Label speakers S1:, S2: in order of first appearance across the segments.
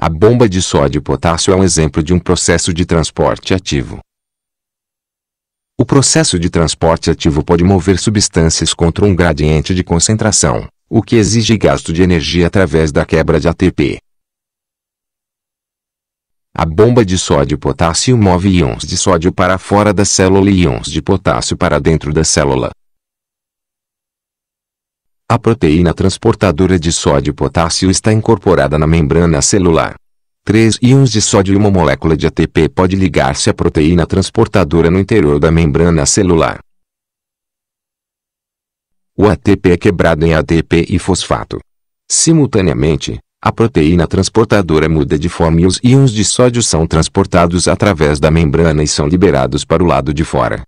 S1: A bomba de sódio-potássio é um exemplo de um processo de transporte ativo. O processo de transporte ativo pode mover substâncias contra um gradiente de concentração, o que exige gasto de energia através da quebra de ATP. A bomba de sódio-potássio move íons de sódio para fora da célula e íons de potássio para dentro da célula, a proteína transportadora de sódio e potássio está incorporada na membrana celular. Três íons de sódio e uma molécula de ATP pode ligar-se à proteína transportadora no interior da membrana celular. O ATP é quebrado em ADP e fosfato. Simultaneamente, a proteína transportadora muda de forma e os íons de sódio são transportados através da membrana e são liberados para o lado de fora.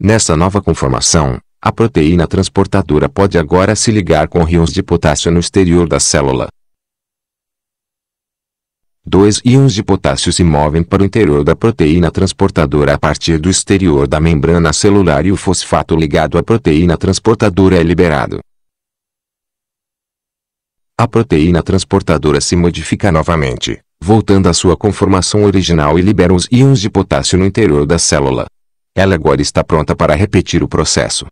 S1: Nessa nova conformação, a proteína transportadora pode agora se ligar com íons de potássio no exterior da célula. Dois íons de potássio se movem para o interior da proteína transportadora a partir do exterior da membrana celular e o fosfato ligado à proteína transportadora é liberado. A proteína transportadora se modifica novamente, voltando à sua conformação original e libera os íons de potássio no interior da célula. Ela agora está pronta para repetir o processo.